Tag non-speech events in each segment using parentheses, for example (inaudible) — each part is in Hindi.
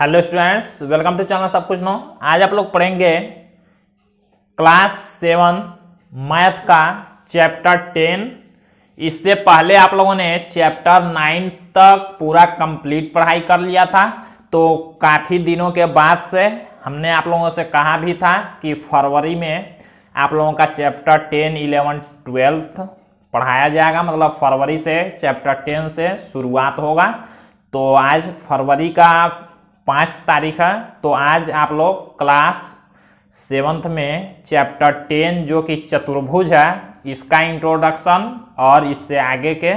hello students welcome to channel सब कुछ नो आज आप लोग पढ़ेंगे क्लास सेवन मैथ का चैप्टर टेन इससे पहले आप लोगों ने चैप्टर नाइन तक पूरा कंप्लीट पढ़ाई कर लिया था तो काफ़ी दिनों के बाद से हमने आप लोगों से कहा भी था कि फरवरी में आप लोगों का चैप्टर टेन इलेवन ट्वेल्थ पढ़ाया जाएगा मतलब फरवरी से चैप्टर टेन से शुरुआत होगा तो आज फरवरी का पाँच तारीख है तो आज आप लोग क्लास सेवन्थ में चैप्टर टेन जो कि चतुर्भुज है इसका इंट्रोडक्शन और इससे आगे के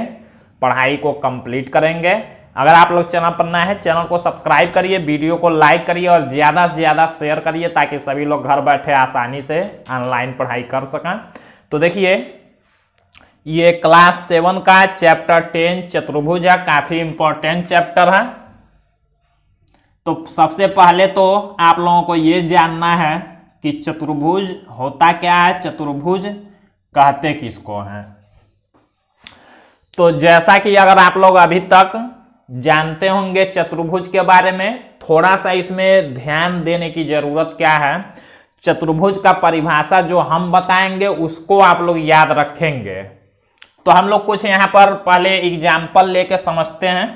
पढ़ाई को कंप्लीट करेंगे अगर आप लोग चैनल पर नए हैं चैनल को सब्सक्राइब करिए वीडियो को लाइक करिए और ज़्यादा से ज़्यादा शेयर करिए ताकि सभी लोग घर बैठे आसानी से ऑनलाइन पढ़ाई कर सकें तो देखिए ये क्लास सेवन का चैप्टर टेन चतुर्भुज है काफ़ी इंपॉर्टेंट चैप्टर है तो सबसे पहले तो आप लोगों को ये जानना है कि चतुर्भुज होता क्या है चतुर्भुज कहते किसको हैं तो जैसा कि अगर आप लोग अभी तक जानते होंगे चतुर्भुज के बारे में थोड़ा सा इसमें ध्यान देने की जरूरत क्या है चतुर्भुज का परिभाषा जो हम बताएंगे उसको आप लोग याद रखेंगे तो हम लोग कुछ यहाँ पर पहले एग्जाम्पल लेके समझते हैं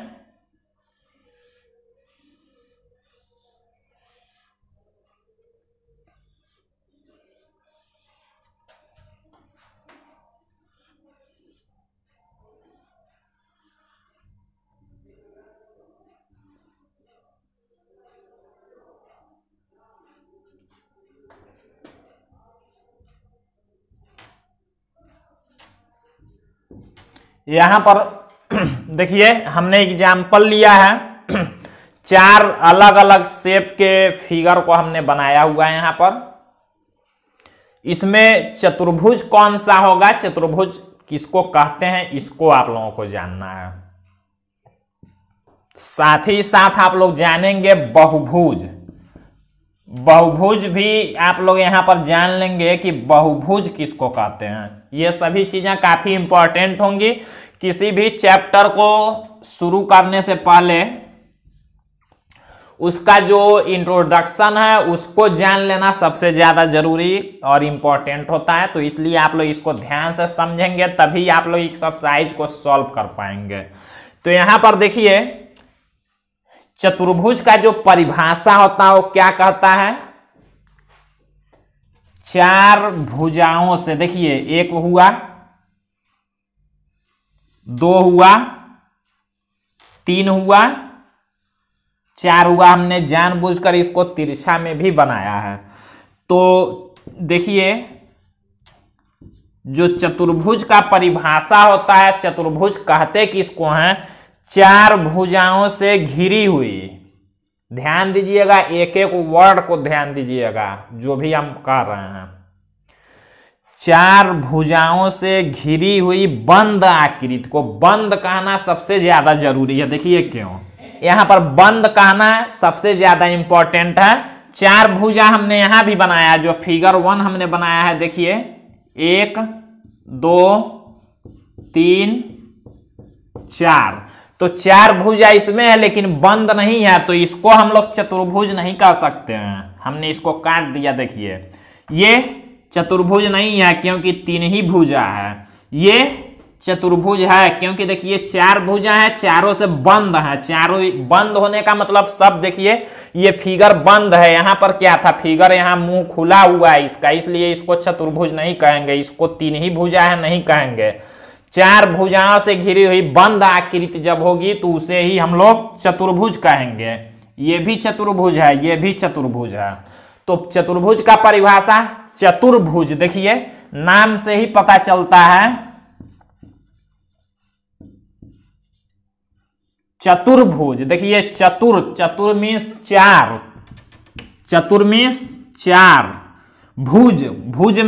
यहाँ पर (clears throat) देखिए हमने एग्जाम्पल लिया है (clears throat) चार अलग अलग शेप के फिगर को हमने बनाया हुआ है यहाँ पर इसमें चतुर्भुज कौन सा होगा चतुर्भुज किसको कहते हैं इसको आप लोगों को जानना है साथ ही साथ आप लोग जानेंगे बहुभुज बहुभुज भी आप लोग यहां पर जान लेंगे कि बहुभुज किसको कहते हैं ये सभी चीजें काफी इंपॉर्टेंट होंगी किसी भी चैप्टर को शुरू करने से पहले उसका जो इंट्रोडक्शन है उसको जान लेना सबसे ज़्यादा जरूरी और इंपॉर्टेंट होता है तो इसलिए आप लोग इसको ध्यान से समझेंगे तभी आप लोग एक्सरसाइज को सॉल्व कर पाएंगे तो यहां पर देखिए चतुर्भुज का जो परिभाषा होता है वो क्या कहता है चार भुजाओं से देखिए एक हुआ दो हुआ तीन हुआ चार हुआ हमने जानबूझकर इसको तिरछा में भी बनाया है तो देखिए जो चतुर्भुज का परिभाषा होता है चतुर्भुज कहते किसको हैं चार भुजाओं से घिरी हुई ध्यान दीजिएगा एक एक वर्ड को ध्यान दीजिएगा जो भी हम कह रहे हैं चार भुजाओं से घिरी हुई बंद आकृति को बंद कहना सबसे ज्यादा जरूरी है देखिए क्यों यहां पर बंद कहना सबसे ज्यादा इंपॉर्टेंट है चार भुजा हमने यहां भी बनाया जो फिगर वन हमने बनाया है देखिए एक दो तीन चार तो चार भुजा इसमें है लेकिन बंद नहीं है तो इसको हम लोग चतुर्भुज नहीं कह सकते हैं हमने इसको काट दिया देखिए ये चतुर्भुज नहीं है क्योंकि तीन ही भुजा है ये चतुर्भुज है क्योंकि देखिए चार भुजा है चारों से बंद है चारों बंद होने का मतलब सब देखिए ये फिगर बंद है यहाँ पर क्या था फिगर यहाँ मुंह खुला हुआ है इसका इसलिए इसको चतुर्भुज नहीं कहेंगे इसको तीन ही भुजा है नहीं कहेंगे चार भुजाओं से घिरी हुई बंद आकृति जब होगी तो उसे ही हम लोग चतुर्भुज कहेंगे ये भी चतुर्भुज है ये भी चतुर्भुज है तो चतुर्भुज का परिभाषा चतुर्भुज देखिए नाम से ही पता चलता है चतुर्भुज देखिए चतुर चतुर चार चतुर चार भुज भुज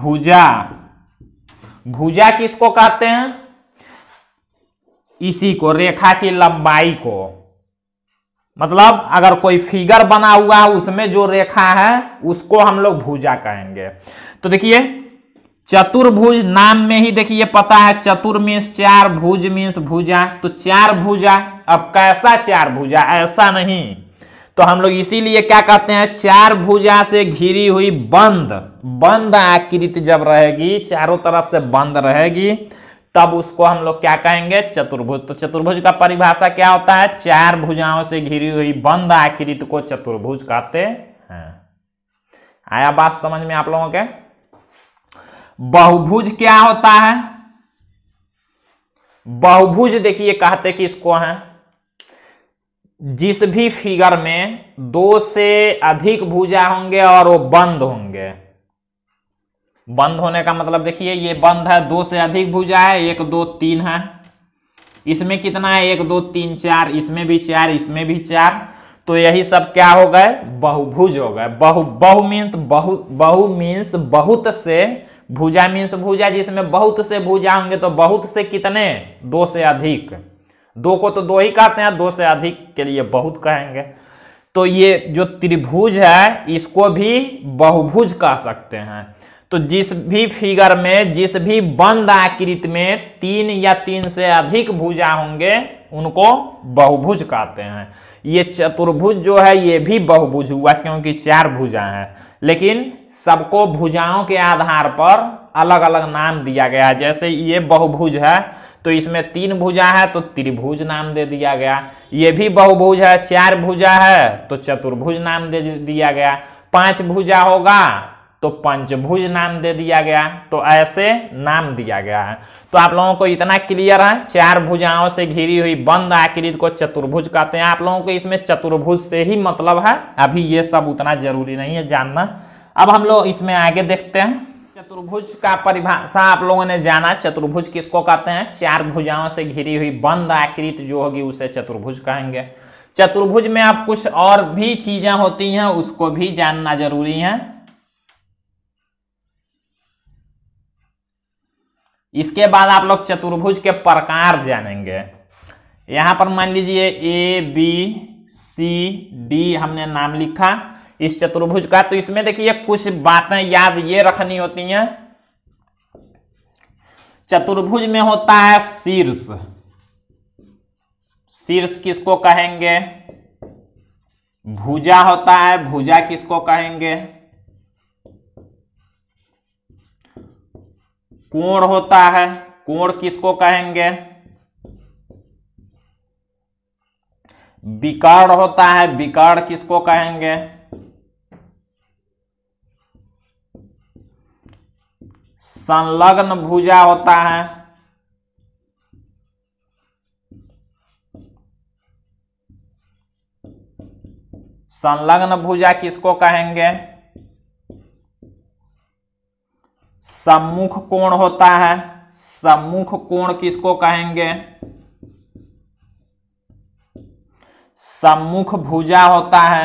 भुजा भुजा किसको कहते हैं इसी को रेखा की लंबाई को मतलब अगर कोई फिगर बना हुआ है उसमें जो रेखा है उसको हम लोग भुजा कहेंगे तो देखिए चतुर्भुज नाम में ही देखिए पता है चतुर मीन्स चार भुज मीन्स भुजा तो चार भुजा अब कैसा चार भुजा ऐसा नहीं तो हम लोग इसीलिए क्या कहते हैं चार भुजा से घिरी हुई बंद बंद आकृति जब रहेगी चारों तरफ से बंद रहेगी तब उसको हम लोग क्या कहेंगे चतुर्भुज तो चतुर्भुज का परिभाषा क्या होता है चार भुजाओं से घिरी हुई बंद आकृति को चतुर्भुज कहते हैं आया बात समझ में आप लोगों के बहुभुज क्या होता है बहुभुज देखिए कहते कि इसको है जिस भी फिगर में दो से अधिक भुजा होंगे और वो बंद होंगे बंद होने का मतलब देखिए ये बंद है दो से अधिक भुजा है एक दो तीन है इसमें कितना है एक दो तीन चार इसमें भी चार इसमें भी चार तो यही सब क्या हो गए बहुभुज हो गए बहु बहु मीन्स बहु बहु मीन्स बहुत से भुजा मीन्स भुजा जिसमें बहुत से भुजा होंगे तो बहुत से कितने दो से अधिक दो को तो दो ही कहते हैं दो से अधिक के लिए बहुत कहेंगे तो ये जो त्रिभुज है इसको भी बहुभुज कह सकते हैं तो जिस भी फिगर में जिस भी बंद आकृत में तीन या तीन से अधिक भुजा होंगे उनको बहुभुज कहते हैं ये चतुर्भुज जो है ये भी बहुभुज हुआ क्योंकि चार भुजा हैं लेकिन सबको भुजाओं के आधार पर अलग अलग नाम दिया गया है जैसे ये बहुभुज है तो इसमें तीन भुजा है तो त्रिभुज नाम दे दिया गया ये भी बहुभुज है चार भुजा है तो चतुर्भुज नाम दे दिया गया पांच भुजा होगा तो पंचभुज नाम दे दिया गया तो ऐसे नाम दिया गया है तो आप लोगों को इतना क्लियर है चार भुजाओं से घिरी हुई बंद आकृति को चतुर्भुज कहते हैं आप लोगों को इसमें चतुर्भुज से ही मतलब है अभी ये सब उतना जरूरी नहीं है जानना अब हम लोग इसमें आगे देखते हैं चतुर्भुज का परिभाषा आप लोगों ने जाना चतुर्भुज किसको कहते हैं चार भुजाओं से घिरी हुई बंद आकृत जो होगी उसे चतुर्भुज कहेंगे चतुर्भुज में आप कुछ और भी चीजें होती हैं उसको भी जानना जरूरी है इसके बाद आप लोग चतुर्भुज के प्रकार जानेंगे यहां पर मान लीजिए ए बी सी डी हमने नाम लिखा इस चतुर्भुज का तो इसमें देखिए कुछ बातें याद ये रखनी होती हैं चतुर्भुज में होता है शीर्ष शीर्ष किसको कहेंगे भुजा होता है भुजा किसको कहेंगे कोण होता है कोण किसको कहेंगे विकर्ण होता है विकर्ण किसको कहेंगे संलग्न भुजा होता है संलग्न भुजा किसको कहेंगे सम्मुख कोण होता है सम्मुख कोण किसको कहेंगे सम्मुख भुजा होता है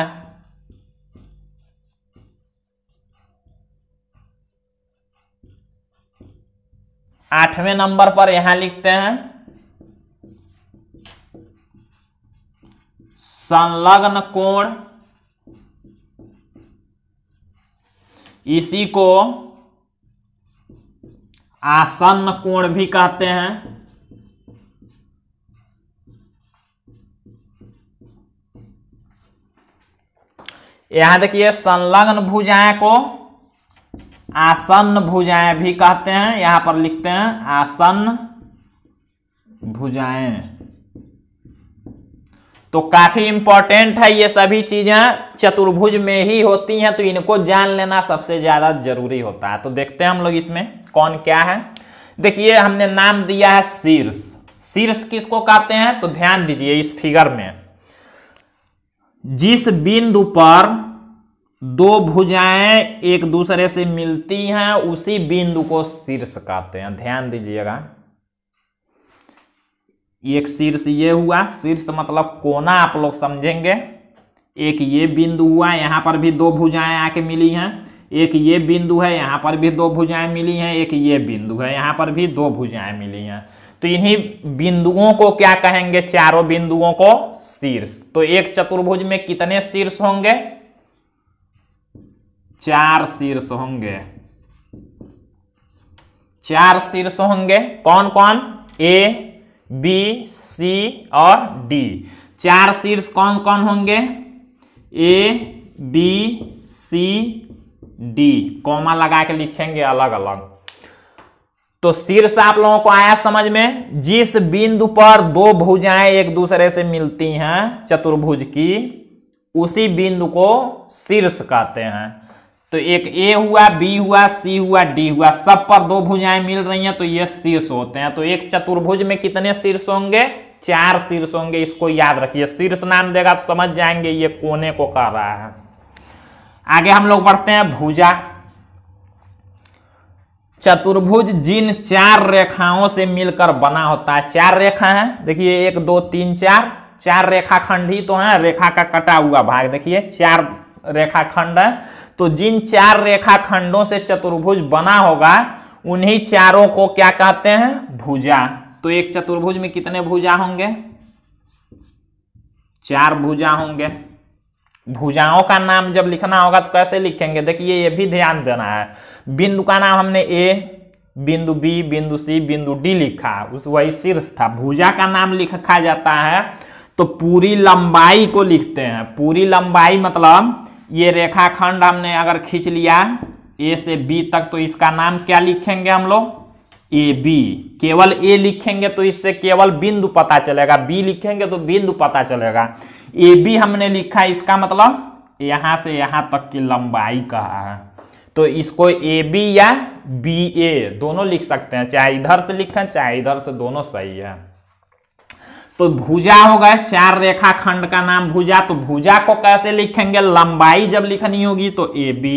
आठवें नंबर पर यहां लिखते हैं संलग्न कोण इसी को आसन्न कोण भी कहते हैं यहां देखिए संलग्न भुजाएं को आसन भुजाएं भी कहते हैं यहां पर लिखते हैं आसन भुजाएं तो काफी इंपॉर्टेंट है ये सभी चीजें चतुर्भुज में ही होती हैं तो इनको जान लेना सबसे ज्यादा जरूरी होता है तो देखते हैं हम लोग इसमें कौन क्या है देखिए हमने नाम दिया है शीर्ष शीर्ष किसको कहते हैं तो ध्यान दीजिए इस फिगर में जिस बिंदु पर दो भुजाएं एक दूसरे से मिलती हैं उसी बिंदु को शीर्ष कहते हैं ध्यान दीजिएगा एक शीर्ष ये हुआ शीर्ष मतलब कोना आप लोग समझेंगे एक ये बिंदु हुआ यहाँ पर भी दो भुजाएं आके मिली हैं एक ये बिंदु है यहां पर भी दो भुजाएं मिली हैं एक ये बिंदु है यहां पर भी दो भुजाएं मिली हैं तो इन्हीं बिंदुओं को क्या कहेंगे चारों बिंदुओं को शीर्ष तो एक चतुर्भुज में कितने शीर्ष होंगे चार शीर्ष होंगे चार शीर्ष होंगे कौन कौन ए बी सी और डी चार शीर्ष कौन कौन होंगे A B C D comma लगा के लिखेंगे अलग अलग तो शीर्ष आप लोगों को आया समझ में जिस बिंदु पर दो भुजाएं एक दूसरे से मिलती हैं चतुर्भुज की उसी बिंदु को शीर्ष कहते हैं तो एक ए हुआ बी हुआ सी हुआ डी हुआ सब पर दो भुजाएं मिल रही हैं तो ये शीर्ष होते हैं तो एक चतुर्भुज में कितने शीर्ष होंगे चार शीर्ष होंगे इसको याद रखिए शीर्ष नाम देगा तो समझ जाएंगे ये कोने को कह रहा है आगे हम लोग बढ़ते हैं भुजा चतुर्भुज जिन चार रेखाओं से मिलकर बना होता है चार रेखा है देखिए एक दो तीन चार चार रेखाखंड ही तो है रेखा का कटा हुआ भाग देखिए चार रेखाखंड है तो जिन चार रेखाखंडों से चतुर्भुज बना होगा उन्हीं चारों को क्या कहते हैं भुजा तो एक चतुर्भुज में कितने भुजा होंगे चार भुजा होंगे भुजाओं का नाम जब लिखना होगा तो कैसे लिखेंगे देखिए ये भी ध्यान देना है बिंदु का नाम हमने ए बिंदु बी बिंदु सी बिंदु डी लिखा उस वही शीर्ष था भुजा का नाम लिखा जाता है तो पूरी लंबाई को लिखते हैं पूरी लंबाई मतलब ये रेखाखंड हमने अगर खींच लिया ए से बी तक तो इसका नाम क्या लिखेंगे हम लोग ए बी केवल ए लिखेंगे तो इससे केवल बिंदु पता चलेगा बी लिखेंगे तो बिंदु पता चलेगा ए बी हमने लिखा इसका मतलब यहाँ से यहाँ तक की लंबाई कहा है तो इसको ए बी या बी ए दोनों लिख सकते हैं चाहे इधर से लिखें चाहे इधर से दोनों सही है तो भुजा हो गए चार रेखा खंड का नाम भुजा तो भुजा को कैसे लिखेंगे लंबाई जब लिखनी होगी तो ए बी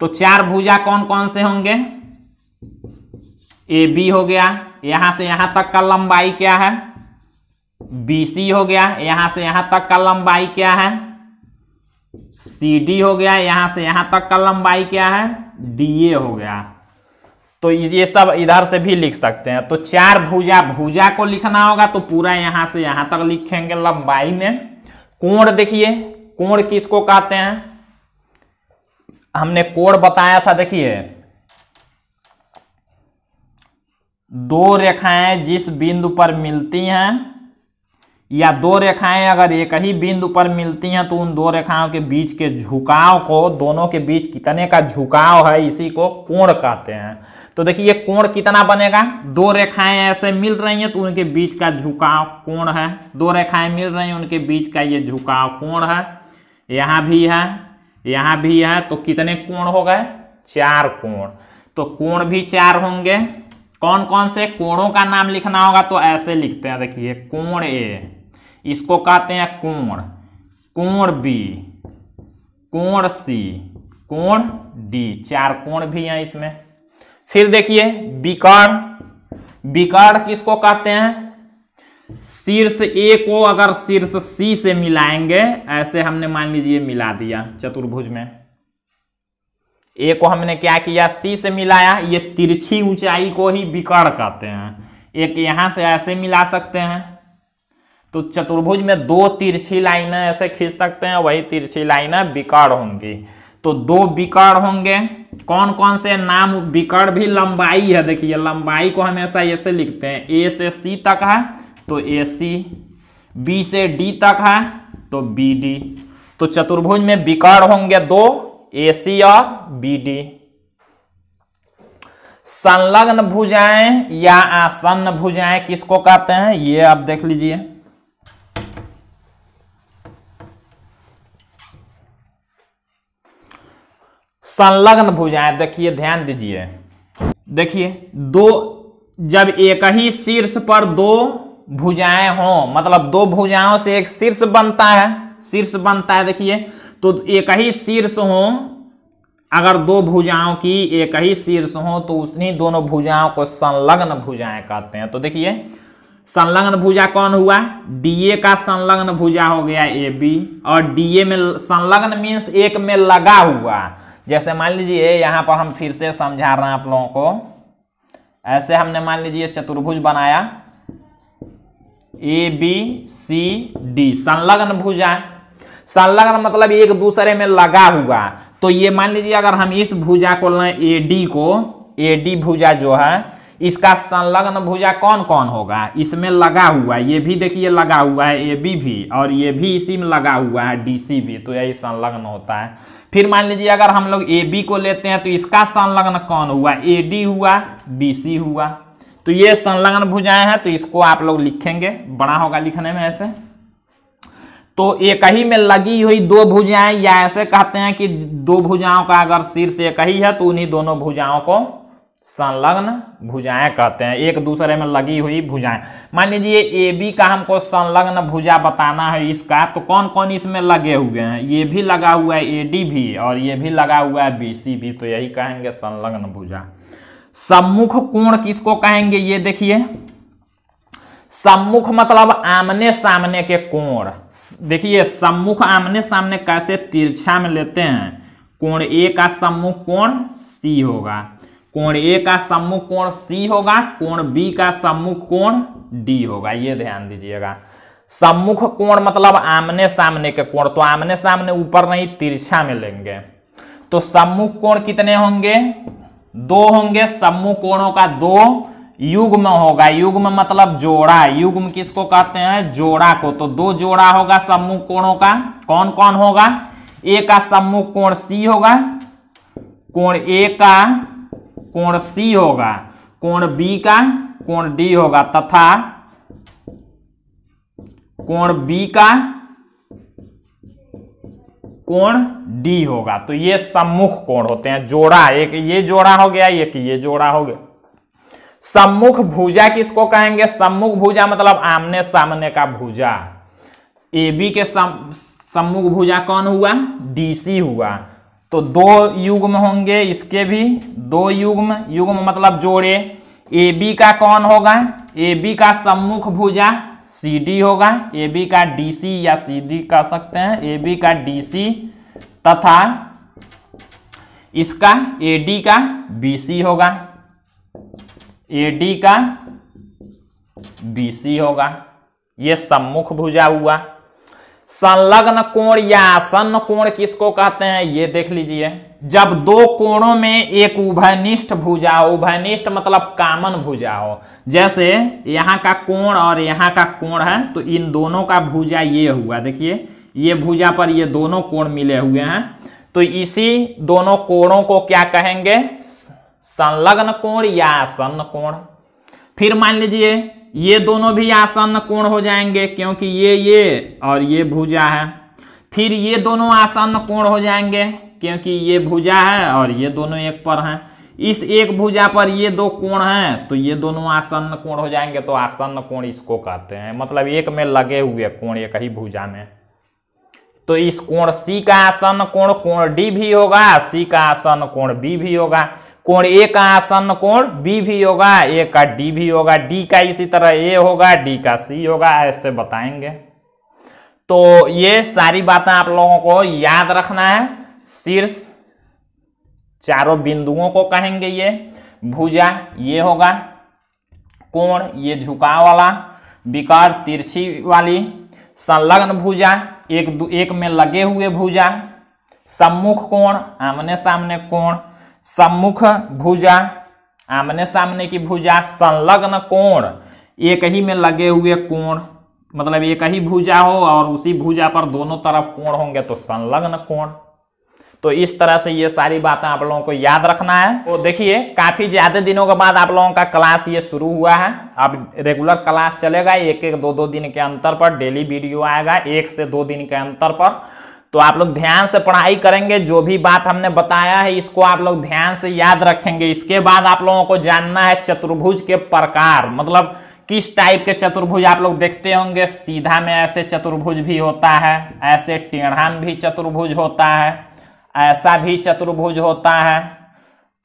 तो चार भुजा कौन कौन से होंगे ए बी हो गया यहां से यहां तक का लंबाई क्या है बी सी हो गया यहां से यहां तक का लंबाई क्या है सी डी हो गया यहां से यहां तक का लंबाई क्या है डी ए हो गया तो ये सब इधर से भी लिख सकते हैं तो चार भुजा भुजा को लिखना होगा तो पूरा यहाँ से यहाँ तक लिखेंगे लंबाई में कोण देखिए कोण किसको कहते हैं हमने कोण बताया था देखिए दो रेखाएं जिस बिंदु पर मिलती हैं या दो रेखाएं अगर एक ही बिंदु पर मिलती हैं तो उन दो रेखाओं के बीच के झुकाव को दोनों के बीच कितने का झुकाव है इसी को कोण कहते हैं तो देखिए कोण कितना बनेगा दो रेखाएं ऐसे मिल रही हैं तो उनके बीच का झुकाव कोण है दो रेखाएं मिल रही हैं उनके बीच का ये झुकाव कोण है यहाँ भी है यहाँ भी है तो कितने कोण हो गए चार कोण तो कोण भी चार होंगे कौन कौन से कोणों का नाम लिखना होगा तो ऐसे लिखते हैं देखिए कोण ए इसको कहते हैं कोण कोण बी कोण सी कोण डी चार कोण भी हैं इसमें फिर देखिए विकर्ण विकर्ण किसको कहते हैं शीर्ष ए को अगर शीर्ष सी से मिलाएंगे ऐसे हमने मान लीजिए मिला दिया चतुर्भुज में ए को हमने क्या किया सी से मिलाया ये तिरछी ऊंचाई को ही विकर्ण कहते हैं एक यहां से ऐसे मिला सकते हैं तो चतुर्भुज में दो तिरछी लाइनें ऐसे खींच सकते हैं वही तिरछी लाइनें विकर्ण होंगी तो दो विकर्ण होंगे कौन कौन से नाम विकर्ण भी लंबाई है देखिए लंबाई को हमेशा ऐसे लिखते हैं ए से सी तक है तो ए सी बी से डी तक है तो बी डी तो चतुर्भुज में विकर्ण होंगे दो ए सी और बी डी संलग्न भुजाएं या आसन्न भुजाएं किसको कहते हैं ये आप देख लीजिए संलग्न भुजाएं देखिए ध्यान दीजिए देखिए दो जब एक ही शीर्ष पर दो भुजाएं हो मतलब दो भुजाओं से एक शीर्ष बनता है शीर्ष बनता है देखिए तो एक ही शीर्ष हो अगर दो भुजाओं की एक ही शीर्ष हो तो उन्हीं दोनों भुजाओं को संलग्न भुजाएं कहते हैं तो देखिए संलग्न भुजा कौन हुआ डीए का संलग्न भुजा हो गया ए बी और डीए में संलग्न मीन्स एक में लगा हुआ जैसे मान लीजिए यहाँ पर हम फिर से समझा रहे हैं आप लोगों को ऐसे हमने मान लीजिए चतुर्भुज बनाया ए बी सी डी संलग्न भुजा संलग्न मतलब एक दूसरे में लगा हुआ तो ये मान लीजिए अगर हम इस भुजा को लें ए डी को ए डी भुजा जो है इसका संलग्न भुजा कौन कौन होगा इसमें लगा हुआ है ये भी देखिए लगा हुआ है ए बी भी और ये भी इसी में लगा हुआ है डी सी भी तो यही संलग्न होता है फिर मान लीजिए अगर हम लोग ए बी को लेते हैं तो इसका संलग्न कौन हुआ ए डी हुआ बी सी हुआ तो ये संलग्न भुजाएं हैं तो इसको आप लोग लिखेंगे बड़ा होगा लिखने में ऐसे तो एक ही में लगी हुई दो भुजाएं या ऐसे कहते हैं कि दो भुजाओं का अगर शीर्ष एक ही है तो उन्हीं दोनों भुजाओं को संलग्न भुजाएं कहते हैं एक दूसरे में लगी हुई भुजाएं मान लीजिए ए बी का हमको संलग्न भुजा बताना है इसका तो कौन कौन इसमें लगे हुए हैं ये भी लगा हुआ है ए डी भी और ये भी लगा हुआ है बी सी भी तो यही कहेंगे संलग्न भुजा सम्मुख कोण किसको कहेंगे ये देखिए सम्मुख मतलब आमने सामने के कोण देखिए सम्मुख आमने सामने कैसे तिरछा में लेते हैं कोण ए का सम्मुख कोण सी होगा कोण ए का सम्मुख कोण सी होगा कोण बी का सम्मुख कोण डी होगा ये ध्यान दीजिएगा सम्मुख कोण मतलब आमने सामने के कोण तो आमने सामने ऊपर नहीं तिरछा में लेंगे तो सम्मुख कोण कितने होंगे दो होंगे सम्मुख कोणों का दो युग्म होगा युग्म मतलब जोड़ा युग्म किसको कहते हैं जोड़ा को तो दो जोड़ा होगा सम्मुख कोणों का कौन कौन होगा ए का सम्मुख कोण सी होगा कोण ए का कोण सी होगा कोण बी का कोण डी होगा तथा कोण बी का कोण डी होगा तो ये सम्मुख कोण होते हैं जोड़ा एक ये जोड़ा हो गया एक ये जोड़ा हो गया सम्मुख भुजा किसको कहेंगे सम्मुख भुजा मतलब आमने सामने का भुजा ए बी के सम्मुख भुजा कौन हुआ डीसी हुआ तो दो युग्म होंगे इसके भी दो युग्म युग्म मतलब जोड़े ए बी का कौन होगा ए बी का सम्मुख भुजा सी डी होगा ए बी का डी सी या सी डी कह सकते हैं ए बी का डी सी तथा इसका ए डी का बी सी होगा ए डी का बी सी होगा ये सम्मुख भुजा हुआ संलग्न कोण या आसन्न कोण किसको कहते हैं ये देख लीजिए जब दो कोणों में एक उभयनिष्ठ भुजा हो उभयनिष्ठ मतलब कामन भुजा हो जैसे यहाँ का कोण और यहाँ का कोण है तो इन दोनों का भुजा ये हुआ देखिए ये भुजा पर ये दोनों कोण मिले हुए हैं तो इसी दोनों कोणों को क्या कहेंगे संलग्न कोण या आसन्न कोण फिर मान लीजिए ये दोनों भी आसन्न कोण हो जाएंगे क्योंकि ये ये और ये भुजा है फिर ये दोनों आसन्न कोण हो जाएंगे क्योंकि ये भुजा है और ये दोनों एक पर हैं इस एक भुजा पर ये दो कोण हैं तो ये दोनों आसन्न कोण हो जाएंगे तो आसन्न कोण इसको कहते हैं मतलब एक में लगे हुए कोण एक ही भुजा में तो इस कोण सी का आसन कोण कोण डी भी होगा सी का आसन कोण बी भी होगा कोण ए का आसन कोण बी भी होगा ए का डी भी होगा डी का इसी तरह ए होगा डी का सी होगा ऐसे बताएंगे तो ये सारी बातें आप लोगों को याद रखना है शीर्ष चारों बिंदुओं को कहेंगे ये भुजा ये होगा कोण ये झुकाव वाला विकार तिरछी वाली संलग्न भुजा एक दो एक में लगे हुए भुजा सम्मुख कोण आमने सामने कोण सम्मुख भुजा आमने सामने की भुजा संलग्न कोण एक ही में लगे हुए कोण मतलब एक ही भुजा हो और उसी भुजा पर दोनों तरफ कोण होंगे तो संलग्न कोण तो इस तरह से ये सारी बातें आप लोगों को याद रखना है तो देखिए काफ़ी ज़्यादा दिनों के बाद आप लोगों का क्लास ये शुरू हुआ है अब रेगुलर क्लास चलेगा एक एक दो दो दिन के अंतर पर डेली वीडियो आएगा एक से दो दिन के अंतर पर तो आप लोग ध्यान से पढ़ाई करेंगे जो भी बात हमने बताया है इसको आप लोग ध्यान से याद रखेंगे इसके बाद आप लोगों को जानना है चतुर्भुज के प्रकार मतलब किस टाइप के चतुर्भुज आप लोग देखते होंगे सीधा में ऐसे चतुर्भुज भी होता है ऐसे टेढ़ा में भी चतुर्भुज होता है ऐसा भी चतुर्भुज होता है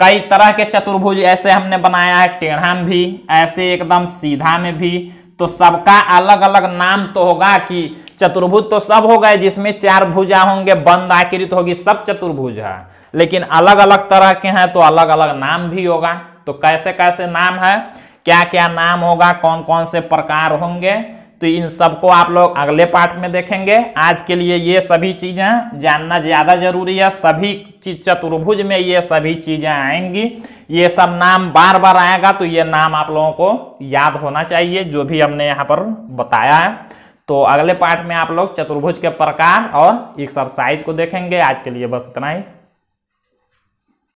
कई तरह के चतुर्भुज ऐसे हमने बनाया है टेढ़ा में भी ऐसे एकदम सीधा में भी तो सबका अलग अलग नाम तो होगा कि चतुर्भुज तो सब हो गए जिसमें चार भुजा होंगे बंद आकृत होगी सब चतुर्भुज है लेकिन अलग अलग तरह के हैं तो अलग अलग नाम भी होगा तो कैसे कैसे नाम है क्या क्या नाम होगा कौन कौन से प्रकार होंगे तो इन सबको आप लोग अगले पार्ट में देखेंगे आज के लिए ये सभी चीज़ें जानना ज़्यादा जरूरी है सभी चीज चतुर्भुज में ये सभी चीज़ें आएंगी ये सब नाम बार बार आएगा तो ये नाम आप लोगों को याद होना चाहिए जो भी हमने यहाँ पर बताया है तो अगले पार्ट में आप लोग चतुर्भुज के प्रकार और एक्सरसाइज को देखेंगे आज के लिए बस इतना ही